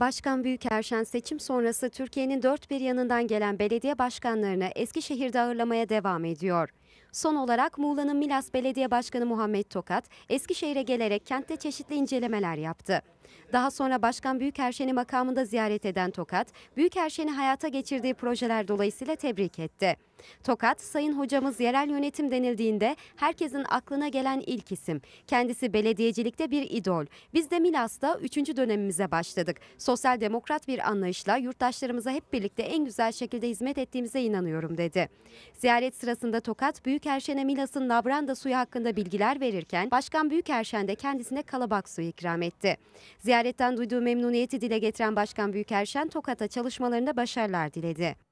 Başkan Büyükerşen seçim sonrası Türkiye'nin dört bir yanından gelen belediye başkanlarını Eskişehir'de ağırlamaya devam ediyor. Son olarak Muğla'nın Milas Belediye Başkanı Muhammed Tokat, Eskişehir'e gelerek kentte çeşitli incelemeler yaptı. Daha sonra Başkan Büyükerşen'i makamında ziyaret eden Tokat, Büyükerşen'i hayata geçirdiği projeler dolayısıyla tebrik etti. Tokat, Sayın Hocamız yerel yönetim denildiğinde herkesin aklına gelen ilk isim. Kendisi belediyecilikte bir idol. Biz de Milas'ta 3. dönemimize başladık. Sosyal demokrat bir anlayışla yurttaşlarımıza hep birlikte en güzel şekilde hizmet ettiğimize inanıyorum dedi. Ziyaret sırasında Tokat, Büyükerşen'e Milas'ın Labranda suyu hakkında bilgiler verirken Başkan Büyükerşen de kendisine kalabak suyu ikram etti. Ziyaretten duyduğu memnuniyeti dile getiren Başkan Büyükerşen Tokat'a çalışmalarında başarılar diledi.